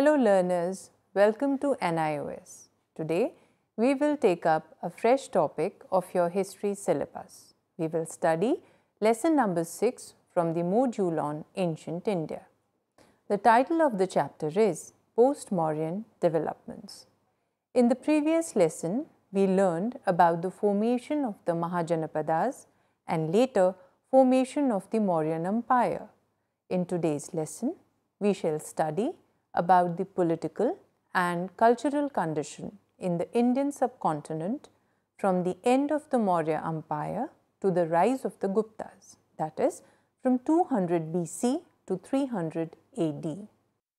Hello learners, welcome to NIOS. Today we will take up a fresh topic of your history syllabus. We will study lesson number 6 from the module on ancient India. The title of the chapter is Post-Mauryan Developments. In the previous lesson, we learned about the formation of the Mahajanapadas and later formation of the Mauryan Empire. In today's lesson, we shall study about the political and cultural condition in the Indian subcontinent from the end of the Maurya Empire to the rise of the Guptas, that is, from 200 BC to 300 AD.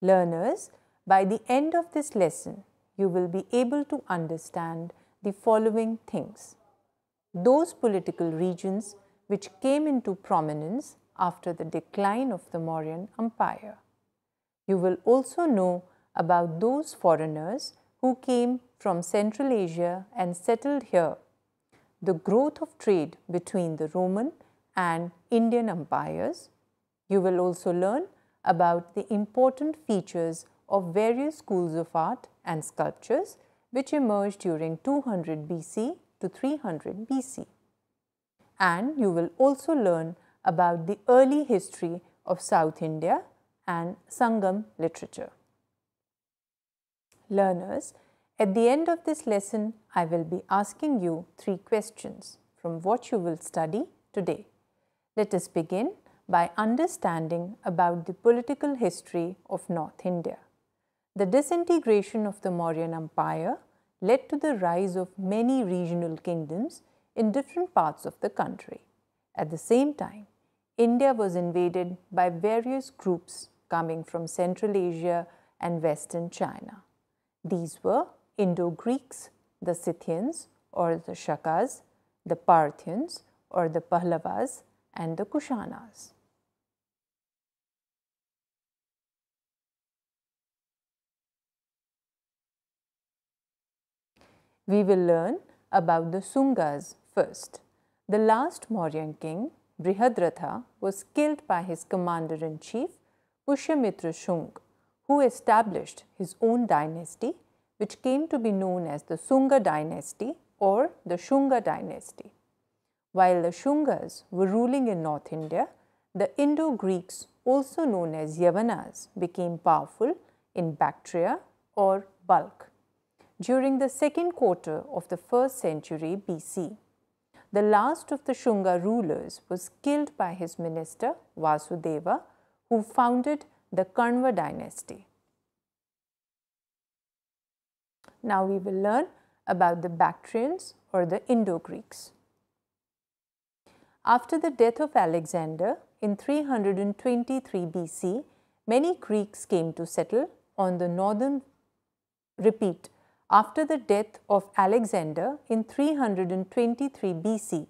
Learners, by the end of this lesson, you will be able to understand the following things. Those political regions which came into prominence after the decline of the Mauryan Empire. You will also know about those foreigners who came from Central Asia and settled here. The growth of trade between the Roman and Indian empires. You will also learn about the important features of various schools of art and sculptures which emerged during 200 BC to 300 BC. And you will also learn about the early history of South India and Sangam literature. Learners, at the end of this lesson, I will be asking you three questions from what you will study today. Let us begin by understanding about the political history of North India. The disintegration of the Mauryan Empire led to the rise of many regional kingdoms in different parts of the country. At the same time, India was invaded by various groups coming from Central Asia and Western China. These were Indo-Greeks, the Scythians or the Shakas, the Parthians or the Pahlavas and the Kushanas. We will learn about the Sungas first. The last Mauryan king, Brihadratha, was killed by his commander-in-chief Pushyamitra Shung, who established his own dynasty, which came to be known as the Sunga dynasty or the Shunga dynasty. While the Shungas were ruling in North India, the Indo-Greeks, also known as Yavanas, became powerful in Bactria or Bulk during the second quarter of the first century BC. The last of the Shunga rulers was killed by his minister Vasudeva who founded the Kanva dynasty. Now we will learn about the Bactrians or the Indo-Greeks. After the death of Alexander in 323 BC, many Greeks came to settle on the northern repeat. After the death of Alexander in 323 BC,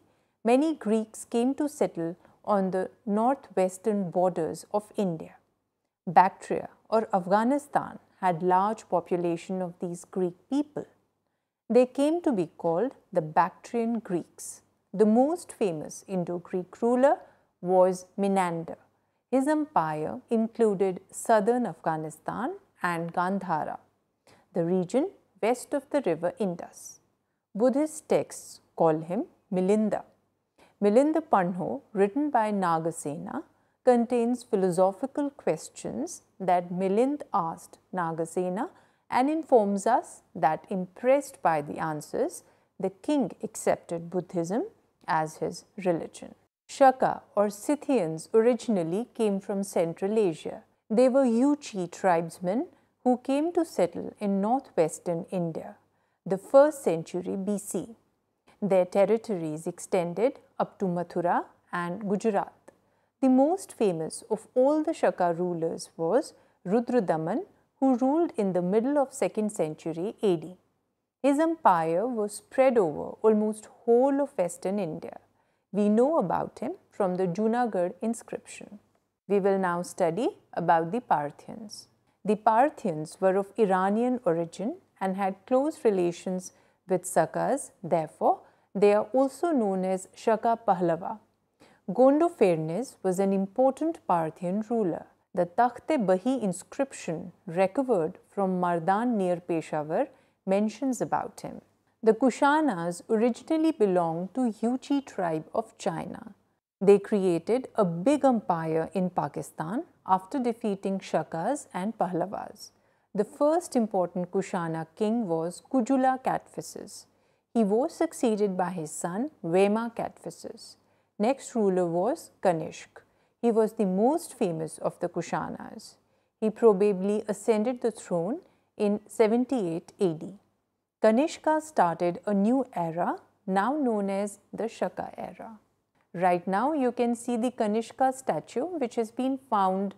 many Greeks came to settle on the northwestern borders of India. Bactria or Afghanistan had large population of these Greek people. They came to be called the Bactrian Greeks. The most famous Indo-Greek ruler was Menander. His empire included southern Afghanistan and Gandhara, the region west of the river Indus. Buddhist texts call him Milinda. Milindpanho, Panho, written by Nagasena, contains philosophical questions that Milind asked Nagasena and informs us that impressed by the answers, the king accepted Buddhism as his religion. Shaka or Scythians originally came from Central Asia. They were Yuchi tribesmen who came to settle in northwestern India, the 1st century BC. Their territories extended up to Mathura and Gujarat. The most famous of all the Shaka rulers was Rudradaman who ruled in the middle of 2nd century AD. His empire was spread over almost whole of western India. We know about him from the Junagarh inscription. We will now study about the Parthians. The Parthians were of Iranian origin and had close relations with Sakas. Therefore, they are also known as Shaka Pahlava. Gondopharnes was an important Parthian ruler. The Takht-e-Bahi inscription recovered from Mardan near Peshawar mentions about him. The Kushanas originally belonged to Yuchi tribe of China. They created a big empire in Pakistan after defeating Shakas and Pahlavas. The first important Kushana king was Kujula Catphises. He was succeeded by his son Vema Catphasus. Next ruler was Kanishk. He was the most famous of the Kushanas. He probably ascended the throne in 78 AD. Kanishka started a new era now known as the Shaka era. Right now you can see the Kanishka statue which has been found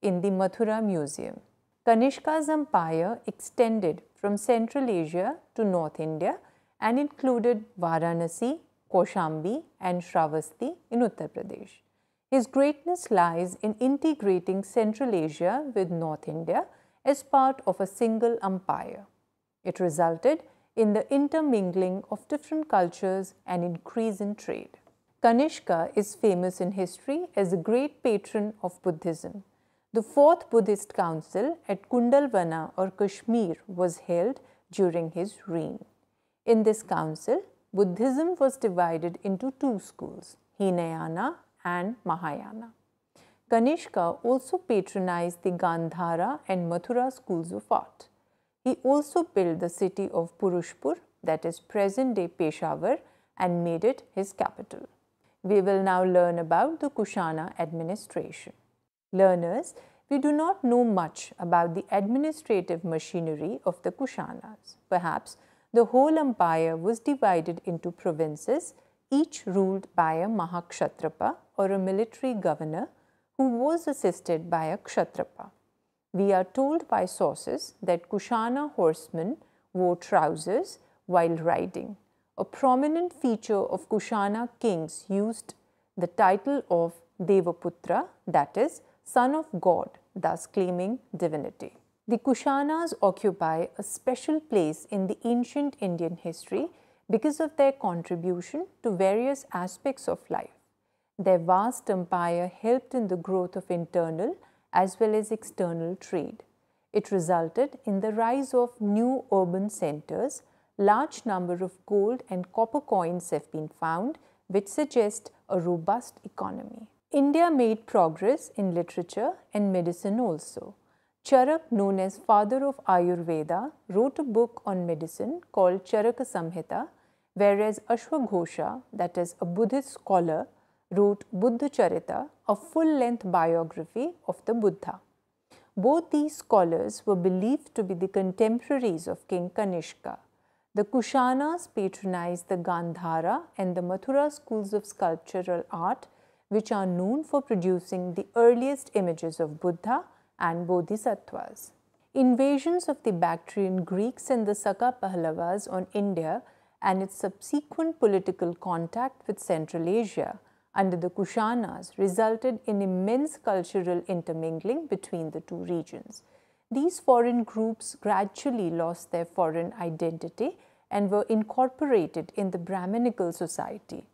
in the Mathura Museum. Kanishka's empire extended from Central Asia to North India and included Varanasi, Kaushambi and Shravasti in Uttar Pradesh. His greatness lies in integrating Central Asia with North India as part of a single empire. It resulted in the intermingling of different cultures and increase in trade. Kanishka is famous in history as a great patron of Buddhism. The fourth Buddhist council at Kundalvana or Kashmir was held during his reign. In this council, Buddhism was divided into two schools, Hinayana and Mahayana. Kanishka also patronized the Gandhara and Mathura schools of art. He also built the city of Purushpur, that is present-day Peshawar, and made it his capital. We will now learn about the Kushana administration. Learners, we do not know much about the administrative machinery of the Kushanas. Perhaps the whole empire was divided into provinces, each ruled by a Mahakshatrapa or a military governor who was assisted by a Kshatrapa. We are told by sources that Kushana horsemen wore trousers while riding. A prominent feature of Kushana kings used the title of Devaputra, that is, son of God, thus claiming divinity. The Kushanas occupy a special place in the ancient Indian history because of their contribution to various aspects of life. Their vast empire helped in the growth of internal as well as external trade. It resulted in the rise of new urban centers. Large number of gold and copper coins have been found which suggest a robust economy. India made progress in literature and medicine also. Charak, known as father of Ayurveda, wrote a book on medicine called Charaka Samhita, whereas Ashwaghosha, that is a Buddhist scholar, wrote Buddha Charita, a full length biography of the Buddha. Both these scholars were believed to be the contemporaries of King Kanishka. The Kushanas patronized the Gandhara and the Mathura schools of sculptural art, which are known for producing the earliest images of Buddha and bodhisattvas. Invasions of the Bactrian Greeks and the Saka Pahlavas on India and its subsequent political contact with Central Asia under the Kushanas resulted in immense cultural intermingling between the two regions. These foreign groups gradually lost their foreign identity and were incorporated in the Brahminical society,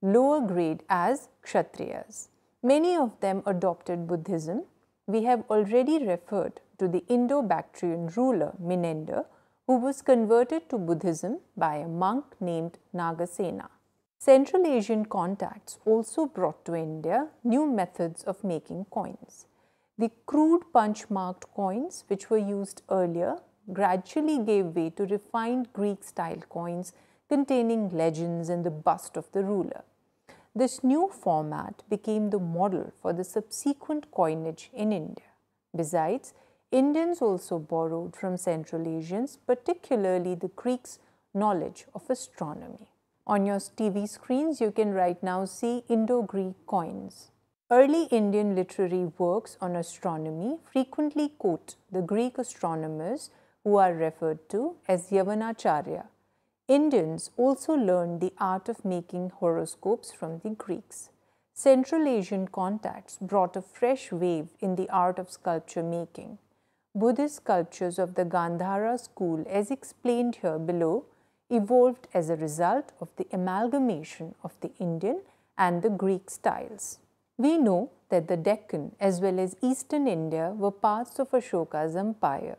lower grade as Kshatriyas. Many of them adopted Buddhism we have already referred to the Indo-Bactrian ruler Menander, who was converted to Buddhism by a monk named Nagasena. Central Asian contacts also brought to India new methods of making coins. The crude punch marked coins which were used earlier gradually gave way to refined Greek style coins containing legends and the bust of the ruler. This new format became the model for the subsequent coinage in India. Besides, Indians also borrowed from Central Asians, particularly the Greeks' knowledge of astronomy. On your TV screens, you can right now see Indo-Greek coins. Early Indian literary works on astronomy frequently quote the Greek astronomers who are referred to as Yavanacharya Indians also learned the art of making horoscopes from the Greeks. Central Asian contacts brought a fresh wave in the art of sculpture making. Buddhist sculptures of the Gandhara school, as explained here below, evolved as a result of the amalgamation of the Indian and the Greek styles. We know that the Deccan as well as eastern India were parts of Ashoka's empire.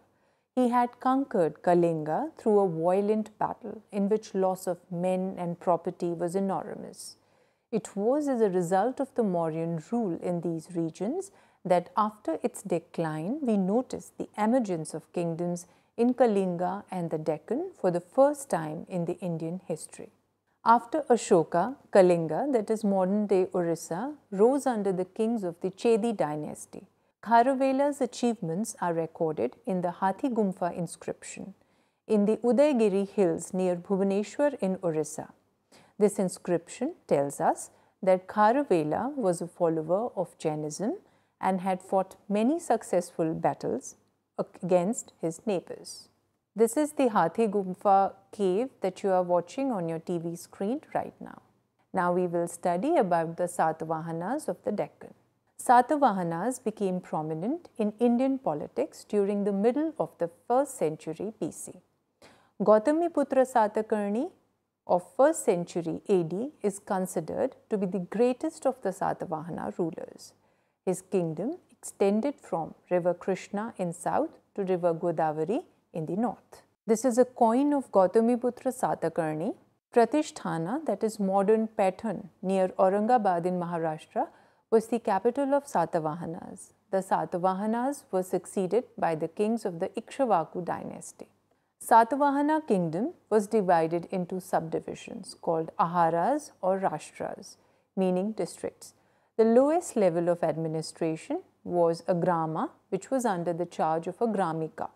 He had conquered Kalinga through a violent battle in which loss of men and property was enormous. It was as a result of the Mauryan rule in these regions that after its decline we noticed the emergence of kingdoms in Kalinga and the Deccan for the first time in the Indian history. After Ashoka, Kalinga, that is modern day Orissa, rose under the kings of the Chedi dynasty Kharuvela's achievements are recorded in the Hathi Gumpha inscription in the Udaygiri hills near Bhubaneswar in Orissa. This inscription tells us that Kharuvela was a follower of Jainism and had fought many successful battles against his neighbors. This is the Hathi Gumpha cave that you are watching on your TV screen right now. Now we will study about the Satavahanas of the Deccan. Satavahanas became prominent in Indian politics during the middle of the 1st century BC. Gautamiputra Satakarni of 1st century AD is considered to be the greatest of the Satavahana rulers. His kingdom extended from river Krishna in south to river Godavari in the north. This is a coin of Gautamiputra Satakarni, Pratisthana that is modern Patan near Aurangabad in Maharashtra was the capital of Satavahanas. The Satavahanas were succeeded by the kings of the Ikshavaku dynasty. Satavahana kingdom was divided into subdivisions called aharas or rashtras, meaning districts. The lowest level of administration was a grama, which was under the charge of a gramika.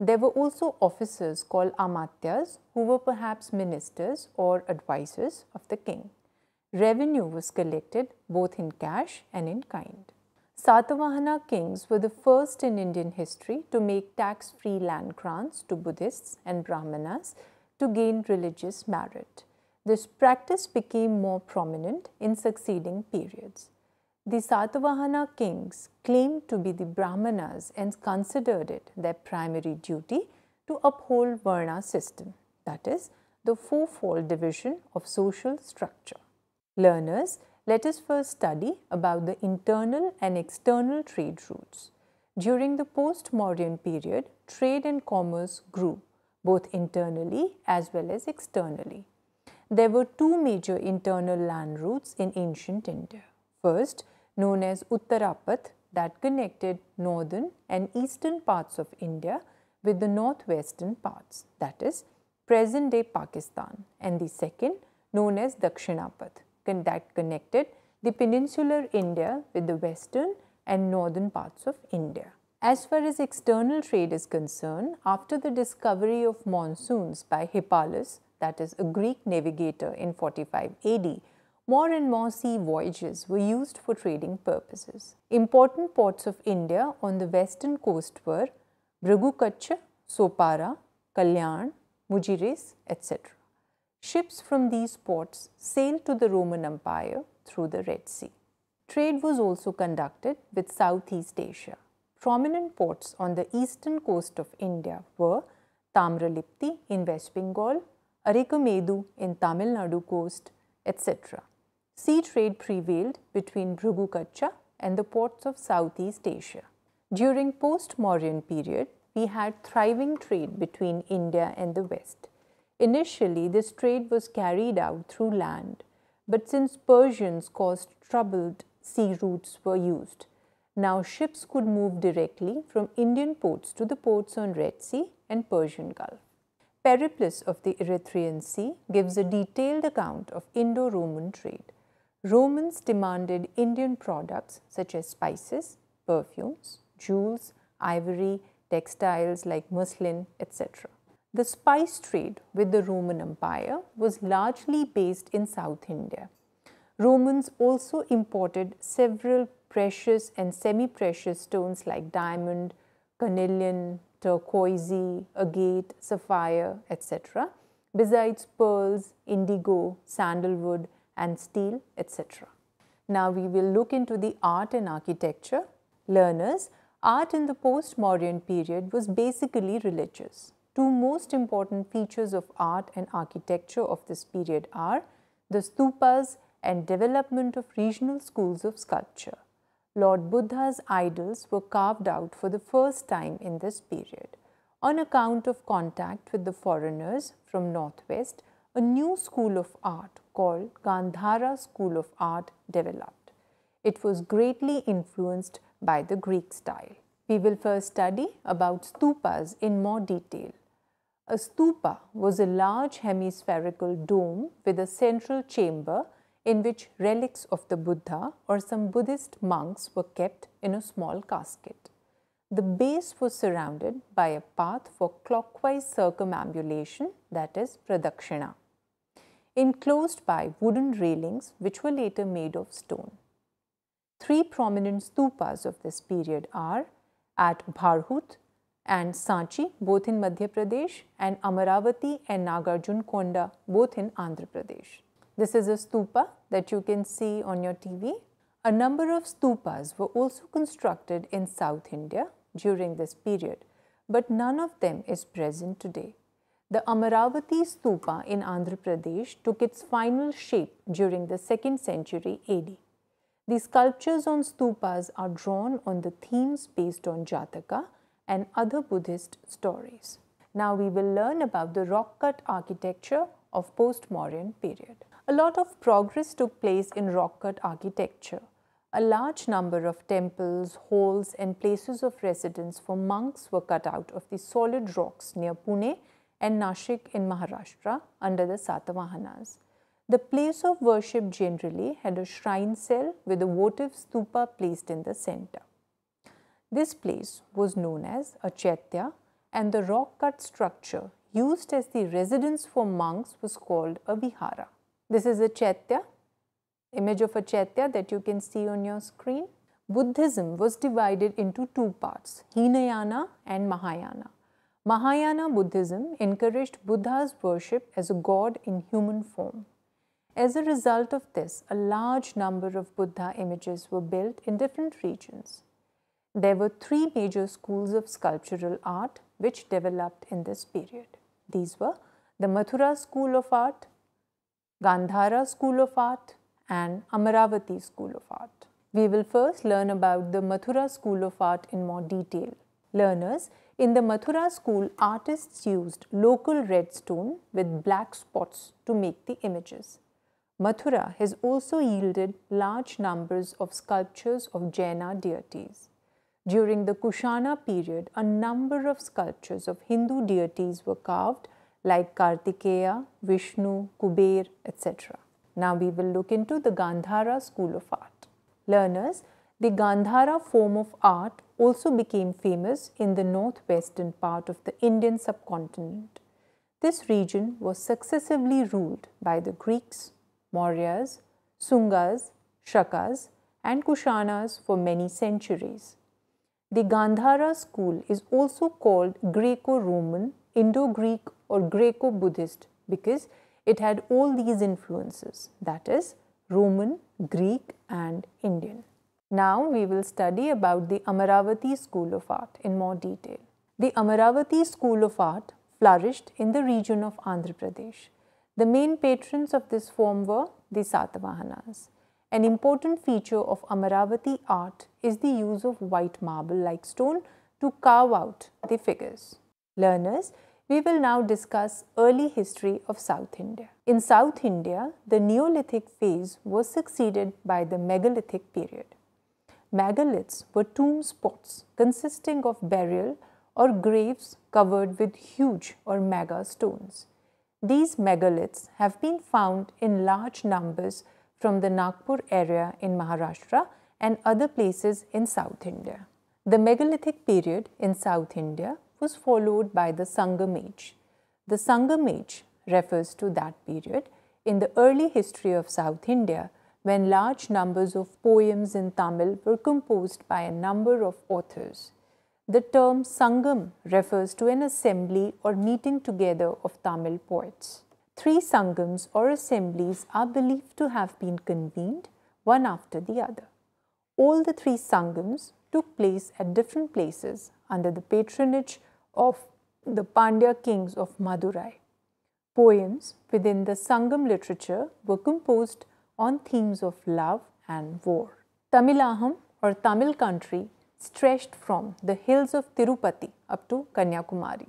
There were also officers called amatyas who were perhaps ministers or advisors of the king revenue was collected both in cash and in kind. Satavahana kings were the first in Indian history to make tax-free land grants to Buddhists and Brahmanas to gain religious merit. This practice became more prominent in succeeding periods. The Satavahana kings claimed to be the Brahmanas and considered it their primary duty to uphold Varna system, that is, the fourfold division of social structure. Learners, let us first study about the internal and external trade routes. During the post-Mauryan period, trade and commerce grew, both internally as well as externally. There were two major internal land routes in ancient India. First, known as Uttarapath that connected northern and eastern parts of India with the northwestern parts, that is, present-day Pakistan, and the second known as Dakshinapath con that connected the peninsular India with the western and northern parts of India. As far as external trade is concerned, after the discovery of monsoons by Hippalus, that is a Greek navigator in 45 AD, more and more sea voyages were used for trading purposes. Important ports of India on the western coast were Bragukachcha, Sopara, Kalyan, Mujiris, etc. Ships from these ports sailed to the Roman Empire through the Red Sea. Trade was also conducted with Southeast Asia. Prominent ports on the eastern coast of India were Tamralipti in West Bengal, Arikomedu in Tamil Nadu coast, etc. Sea trade prevailed between Bhrugukacha and the ports of Southeast Asia. During post-Mauryan period, we had thriving trade between India and the West. Initially, this trade was carried out through land, but since Persians caused troubled sea routes were used. Now ships could move directly from Indian ports to the ports on Red Sea and Persian Gulf. Periplus of the Erythrean Sea gives a detailed account of Indo-Roman trade. Romans demanded Indian products such as spices, perfumes, jewels, ivory, textiles like muslin, etc. The spice trade with the Roman Empire was largely based in South India. Romans also imported several precious and semi-precious stones like diamond, carnelian, turquoise, agate, sapphire, etc., besides pearls, indigo, sandalwood, and steel, etc. Now we will look into the art and architecture. Learners, art in the post postmodern period was basically religious. Two most important features of art and architecture of this period are the stupas and development of regional schools of sculpture. Lord Buddha's idols were carved out for the first time in this period. On account of contact with the foreigners from northwest, a new school of art called Gandhara School of Art developed. It was greatly influenced by the Greek style. We will first study about stupas in more detail. A stupa was a large hemispherical dome with a central chamber in which relics of the Buddha or some Buddhist monks were kept in a small casket. The base was surrounded by a path for clockwise circumambulation, that is, pradakshina, enclosed by wooden railings which were later made of stone. Three prominent stupas of this period are at Bharhut, and Sanchi both in Madhya Pradesh and Amaravati and Nagarjun Konda both in Andhra Pradesh. This is a stupa that you can see on your TV. A number of stupas were also constructed in South India during this period, but none of them is present today. The Amaravati stupa in Andhra Pradesh took its final shape during the 2nd century AD. The sculptures on stupas are drawn on the themes based on Jataka and other Buddhist stories. Now we will learn about the rock cut architecture of post-Mauryan period. A lot of progress took place in rock cut architecture. A large number of temples, halls and places of residence for monks were cut out of the solid rocks near Pune and Nashik in Maharashtra under the Satavahanas. The place of worship generally had a shrine cell with a votive stupa placed in the center. This place was known as Achetya and the rock cut structure used as the residence for monks was called a vihara. This is Achetya, image of Achetya that you can see on your screen. Buddhism was divided into two parts, Hinayana and Mahayana. Mahayana Buddhism encouraged Buddha's worship as a god in human form. As a result of this, a large number of Buddha images were built in different regions. There were three major schools of sculptural art which developed in this period. These were the Mathura school of art, Gandhara school of art and Amaravati school of art. We will first learn about the Mathura school of art in more detail. Learners, in the Mathura school, artists used local red stone with black spots to make the images. Mathura has also yielded large numbers of sculptures of Jaina deities. During the Kushana period, a number of sculptures of Hindu deities were carved like Kartikeya, Vishnu, Kuber, etc. Now we will look into the Gandhara school of art. Learners, the Gandhara form of art also became famous in the northwestern part of the Indian subcontinent. This region was successively ruled by the Greeks, Mauryas, Sungas, Shakas and Kushanas for many centuries. The Gandhara school is also called Greco Roman, Indo Greek, or Greco Buddhist because it had all these influences that is, Roman, Greek, and Indian. Now we will study about the Amaravati school of art in more detail. The Amaravati school of art flourished in the region of Andhra Pradesh. The main patrons of this form were the Satavahanas. An important feature of Amaravati art is the use of white marble like stone to carve out the figures. Learners, we will now discuss early history of South India. In South India, the Neolithic phase was succeeded by the megalithic period. Megaliths were tomb spots consisting of burial or graves covered with huge or mega stones. These megaliths have been found in large numbers from the Nagpur area in Maharashtra and other places in South India. The megalithic period in South India was followed by the Sangam Age. The Sangam Age refers to that period in the early history of South India when large numbers of poems in Tamil were composed by a number of authors. The term Sangam refers to an assembly or meeting together of Tamil poets. Three Sangams or assemblies are believed to have been convened one after the other. All the three Sangams took place at different places under the patronage of the Pandya kings of Madurai. Poems within the Sangam literature were composed on themes of love and war. Tamilaham or Tamil country stretched from the hills of Tirupati up to Kanyakumari.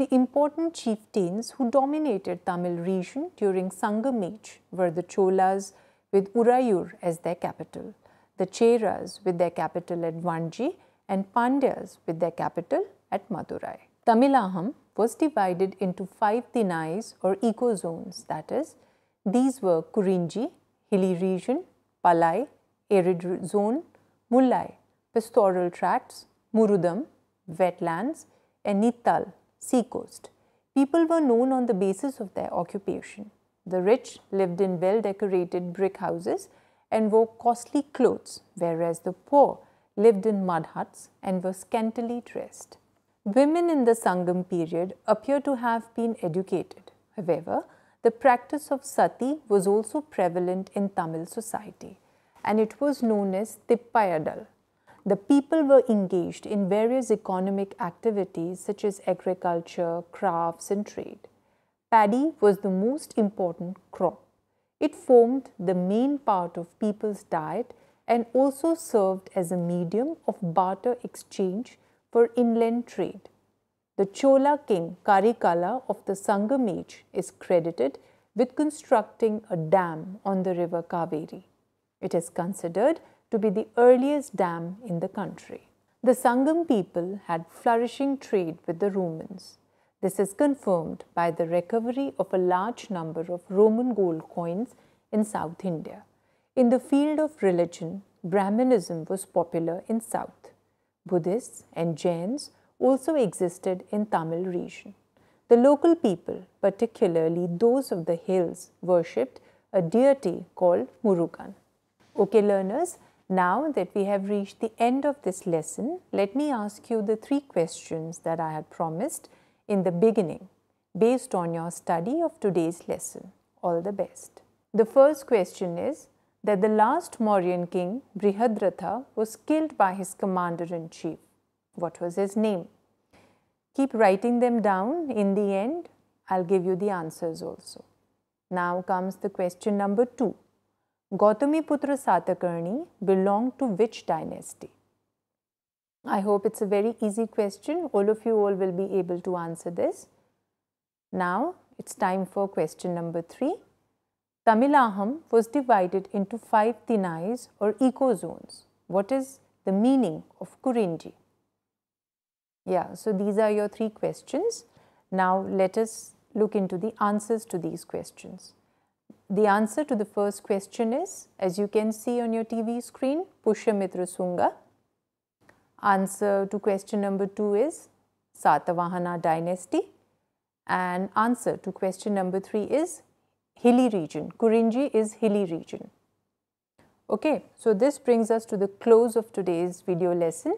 The important chieftains who dominated Tamil region during Sangam age were the Cholas with Urayur as their capital, the Cheras with their capital at Vanji and Pandyas with their capital at Madurai. Tamilaham was divided into five dinais or ecozones that is these were Kurinji, hilly region, Palai, arid zone, Mullai, pastoral tracts, Murudam, wetlands and Nittal seacoast. People were known on the basis of their occupation. The rich lived in well decorated brick houses and wore costly clothes, whereas the poor lived in mud huts and were scantily dressed. Women in the Sangam period appear to have been educated. However, the practice of sati was also prevalent in Tamil society and it was known as Tippayadal the people were engaged in various economic activities such as agriculture, crafts, and trade. Paddy was the most important crop. It formed the main part of people's diet and also served as a medium of barter exchange for inland trade. The Chola king Karikala of the Sangam age is credited with constructing a dam on the river Kaveri. It is considered to be the earliest dam in the country. The Sangam people had flourishing trade with the Romans. This is confirmed by the recovery of a large number of Roman gold coins in South India. In the field of religion, Brahmanism was popular in South. Buddhists and Jains also existed in Tamil region. The local people, particularly those of the hills, worshipped a deity called Murugan. Okay learners, now that we have reached the end of this lesson, let me ask you the three questions that I had promised in the beginning based on your study of today's lesson. All the best. The first question is that the last Mauryan king Brihadratha was killed by his commander-in-chief. What was his name? Keep writing them down. In the end, I'll give you the answers also. Now comes the question number two. Gautamiputra Satakarni belonged to which dynasty? I hope it's a very easy question. All of you all will be able to answer this. Now it's time for question number three. Tamilaham was divided into five thinais or ecozones. What is the meaning of Kurinji? Yeah, so these are your three questions. Now let us look into the answers to these questions. The answer to the first question is, as you can see on your TV screen, Pushyamitra Sunga. Answer to question number 2 is Satavahana dynasty. And answer to question number 3 is hilly region. Kurinji is hilly region. Okay, so this brings us to the close of today's video lesson.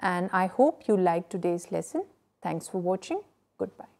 And I hope you liked today's lesson. Thanks for watching. Goodbye.